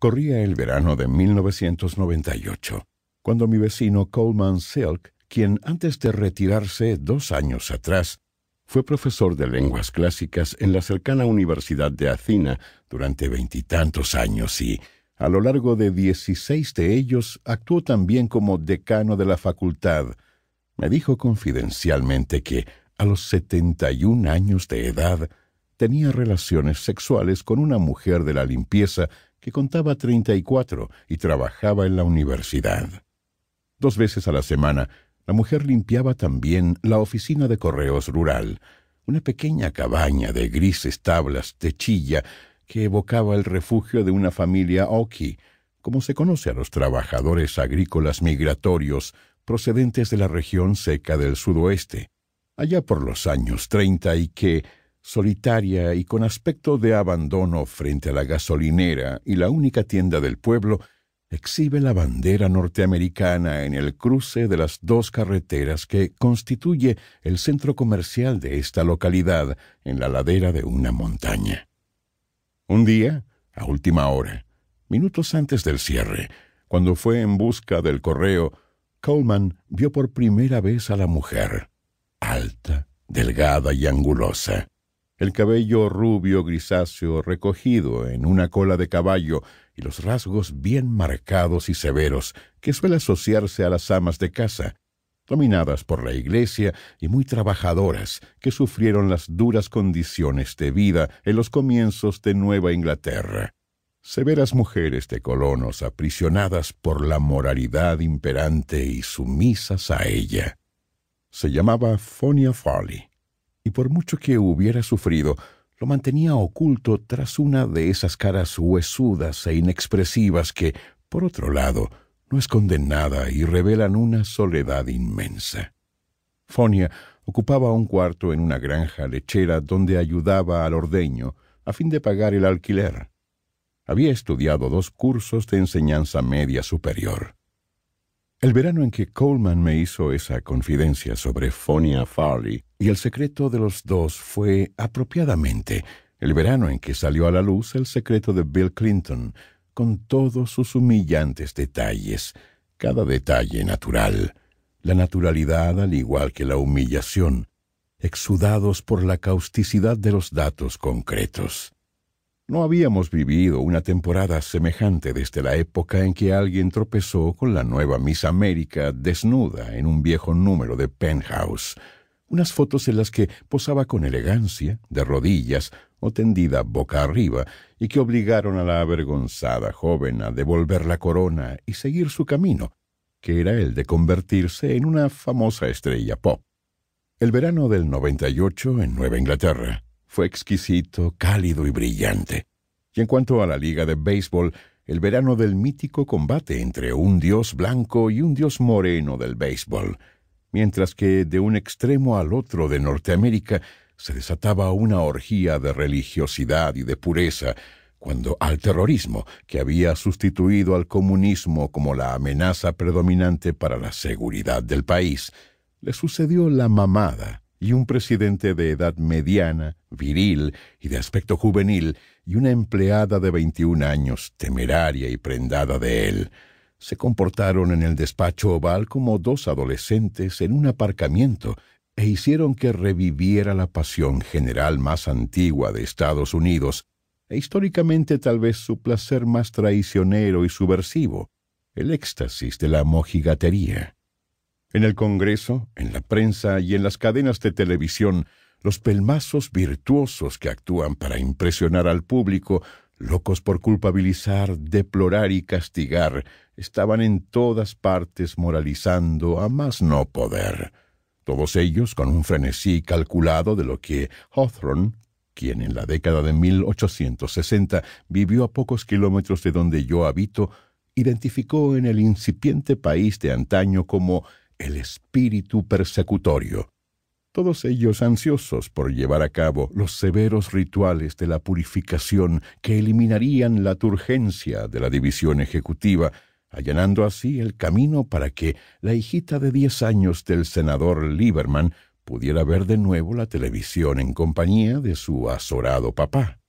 Corría el verano de 1998, cuando mi vecino Coleman Silk, quien antes de retirarse dos años atrás, fue profesor de lenguas clásicas en la cercana Universidad de Athena durante veintitantos años y, a lo largo de dieciséis de ellos, actuó también como decano de la facultad. Me dijo confidencialmente que, a los setenta y un años de edad, tenía relaciones sexuales con una mujer de la limpieza contaba 34 y trabajaba en la universidad. Dos veces a la semana, la mujer limpiaba también la oficina de correos rural, una pequeña cabaña de grises tablas de chilla que evocaba el refugio de una familia Oki, como se conoce a los trabajadores agrícolas migratorios procedentes de la región seca del sudoeste, allá por los años treinta y que, solitaria y con aspecto de abandono frente a la gasolinera y la única tienda del pueblo, exhibe la bandera norteamericana en el cruce de las dos carreteras que constituye el centro comercial de esta localidad en la ladera de una montaña. Un día, a última hora, minutos antes del cierre, cuando fue en busca del correo, Coleman vio por primera vez a la mujer, alta, delgada y angulosa, el cabello rubio grisáceo recogido en una cola de caballo y los rasgos bien marcados y severos que suele asociarse a las amas de casa, dominadas por la Iglesia y muy trabajadoras que sufrieron las duras condiciones de vida en los comienzos de Nueva Inglaterra. Severas mujeres de colonos aprisionadas por la moralidad imperante y sumisas a ella. Se llamaba Fonia Farley y por mucho que hubiera sufrido, lo mantenía oculto tras una de esas caras huesudas e inexpresivas que, por otro lado, no esconden nada y revelan una soledad inmensa. Fonia ocupaba un cuarto en una granja lechera donde ayudaba al ordeño a fin de pagar el alquiler. Había estudiado dos cursos de enseñanza media superior. El verano en que Coleman me hizo esa confidencia sobre Fonia Farley y el secreto de los dos fue apropiadamente el verano en que salió a la luz el secreto de Bill Clinton, con todos sus humillantes detalles, cada detalle natural, la naturalidad al igual que la humillación, exudados por la causticidad de los datos concretos. No habíamos vivido una temporada semejante desde la época en que alguien tropezó con la nueva Miss América desnuda en un viejo número de Penthouse, unas fotos en las que posaba con elegancia, de rodillas o tendida boca arriba, y que obligaron a la avergonzada joven a devolver la corona y seguir su camino, que era el de convertirse en una famosa estrella pop. El verano del 98 en Nueva Inglaterra fue exquisito, cálido y brillante. Y en cuanto a la liga de béisbol, el verano del mítico combate entre un dios blanco y un dios moreno del béisbol, mientras que de un extremo al otro de Norteamérica se desataba una orgía de religiosidad y de pureza, cuando al terrorismo, que había sustituido al comunismo como la amenaza predominante para la seguridad del país, le sucedió la mamada y un presidente de edad mediana, viril y de aspecto juvenil, y una empleada de veintiún años, temeraria y prendada de él, se comportaron en el despacho oval como dos adolescentes en un aparcamiento e hicieron que reviviera la pasión general más antigua de Estados Unidos, e históricamente tal vez su placer más traicionero y subversivo, el éxtasis de la mojigatería. En el Congreso, en la prensa y en las cadenas de televisión, los pelmazos virtuosos que actúan para impresionar al público, locos por culpabilizar, deplorar y castigar, estaban en todas partes moralizando a más no poder. Todos ellos con un frenesí calculado de lo que Hawthorne, quien en la década de 1860 vivió a pocos kilómetros de donde yo habito, identificó en el incipiente país de antaño como el espíritu persecutorio, todos ellos ansiosos por llevar a cabo los severos rituales de la purificación que eliminarían la turgencia de la división ejecutiva, allanando así el camino para que la hijita de diez años del senador Lieberman pudiera ver de nuevo la televisión en compañía de su azorado papá.